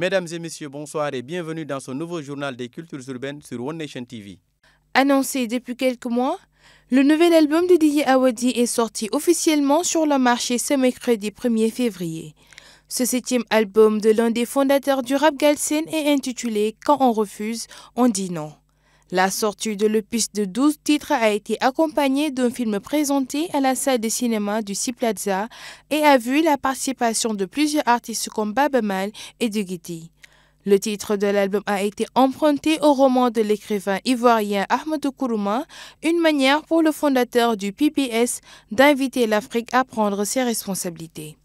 Mesdames et messieurs, bonsoir et bienvenue dans ce nouveau journal des cultures urbaines sur One Nation TV. Annoncé depuis quelques mois, le nouvel album de Didier Awadi est sorti officiellement sur le marché ce mercredi 1er février. Ce septième album de l'un des fondateurs du rap Galsen est intitulé Quand on refuse, on dit non. La sortie de l'opus de 12 titres a été accompagnée d'un film présenté à la salle de cinéma du Ciplaza et a vu la participation de plusieurs artistes comme Babemal et Dugiti. Le titre de l'album a été emprunté au roman de l'écrivain ivoirien Ahmed Kourouma, une manière pour le fondateur du PPS d'inviter l'Afrique à prendre ses responsabilités.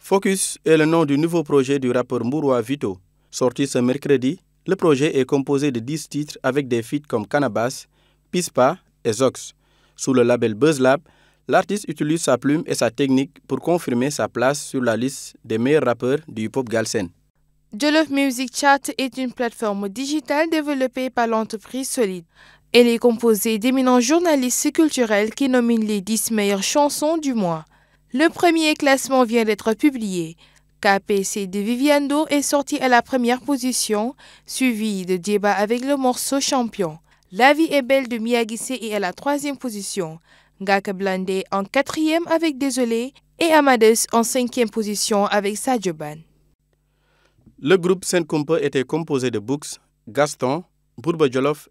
Focus est le nom du nouveau projet du rappeur Mouroua Vito, sorti ce mercredi le projet est composé de 10 titres avec des feats comme Cannabis, Pispa et Zox. Sous le label BuzzLab, l'artiste utilise sa plume et sa technique pour confirmer sa place sur la liste des meilleurs rappeurs du hip-hop galsen. Love Music chat est une plateforme digitale développée par l'entreprise Solid. Elle est composée d'éminents journalistes culturels qui nominent les 10 meilleures chansons du mois. Le premier classement vient d'être publié. KPC de Viviando est sorti à la première position, suivi de Djeba avec le morceau Champion. La vie est belle de Miyagise est à la troisième position. Ngaka Blandé en quatrième avec Désolé et Amadeus en cinquième position avec Sajoban. Le groupe saint était composé de Books, Gaston, Bourba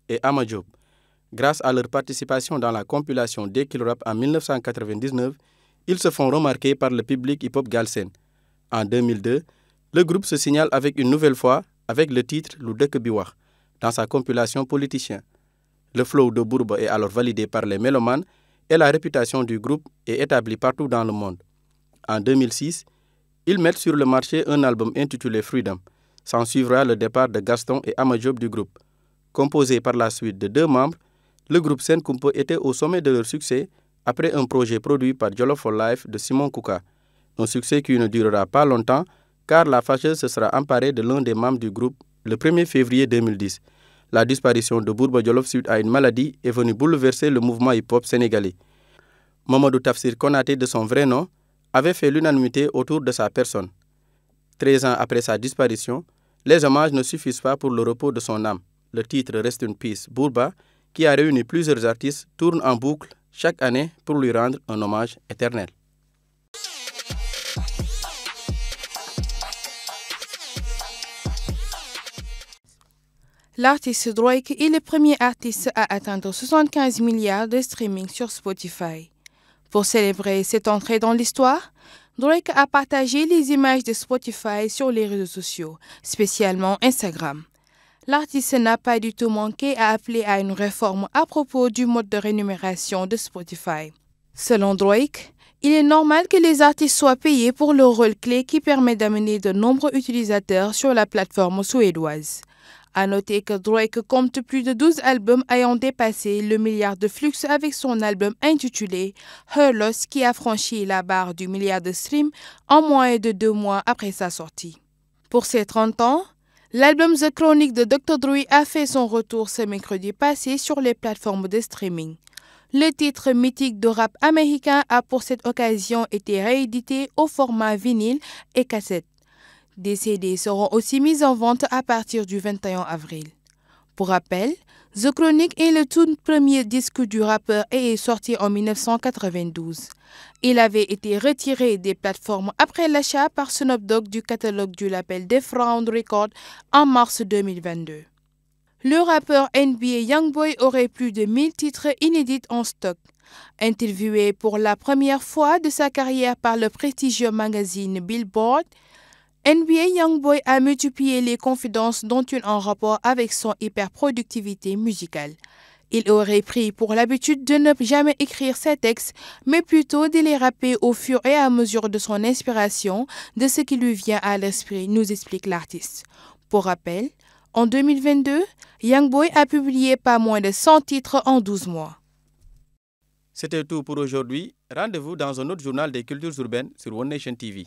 et Amadjob. Grâce à leur participation dans la compilation des Kill rap en 1999, ils se font remarquer par le public hip-hop galsen en 2002, le groupe se signale avec une nouvelle fois avec le titre Biwak dans sa compilation Politicien. Le flow de Bourbe est alors validé par les mélomanes et la réputation du groupe est établie partout dans le monde. En 2006, ils mettent sur le marché un album intitulé Freedom. S'en suivra le départ de Gaston et Amajob du groupe. Composé par la suite de deux membres, le groupe Senkumpo était au sommet de leur succès après un projet produit par Jolo for Life de Simon Kouka. Un succès qui ne durera pas longtemps car la fâcheuse se sera emparée de l'un des membres du groupe le 1er février 2010. La disparition de Bourba Jolof suite à une maladie est venue bouleverser le mouvement hip-hop sénégalais. Mamadou Tafsir Konaté, de son vrai nom, avait fait l'unanimité autour de sa personne. 13 ans après sa disparition, les hommages ne suffisent pas pour le repos de son âme. Le titre reste une piste. Bourba, qui a réuni plusieurs artistes, tourne en boucle chaque année pour lui rendre un hommage éternel. L'artiste Drake est le premier artiste à atteindre 75 milliards de streaming sur Spotify. Pour célébrer cette entrée dans l'histoire, Drake a partagé les images de Spotify sur les réseaux sociaux, spécialement Instagram. L'artiste n'a pas du tout manqué à appeler à une réforme à propos du mode de rémunération de Spotify. Selon Drake, il est normal que les artistes soient payés pour le rôle clé qui permet d'amener de nombreux utilisateurs sur la plateforme suédoise. À noter que Drake compte plus de 12 albums ayant dépassé le milliard de flux avec son album intitulé Her Loss qui a franchi la barre du milliard de streams en moins de deux mois après sa sortie. Pour ses 30 ans, l'album The Chronic de Dr. Dre a fait son retour ce mercredi passé sur les plateformes de streaming. Le titre mythique de rap américain a pour cette occasion été réédité au format vinyle et cassette. Des seront aussi mis en vente à partir du 21 avril. Pour rappel, The Chronic est le tout premier disque du rappeur et est sorti en 1992. Il avait été retiré des plateformes après l'achat par Snoop Dogg du catalogue du label Def Round Records en mars 2022. Le rappeur NBA Youngboy aurait plus de 1000 titres inédits en stock. Interviewé pour la première fois de sa carrière par le prestigieux magazine Billboard, NBA Youngboy a multiplié les confidences dont une en rapport avec son hyperproductivité musicale. Il aurait pris pour l'habitude de ne jamais écrire ses textes, mais plutôt de les rapper au fur et à mesure de son inspiration, de ce qui lui vient à l'esprit, nous explique l'artiste. Pour rappel, en 2022, Youngboy a publié pas moins de 100 titres en 12 mois. C'était tout pour aujourd'hui. Rendez-vous dans un autre journal des cultures urbaines sur One Nation TV.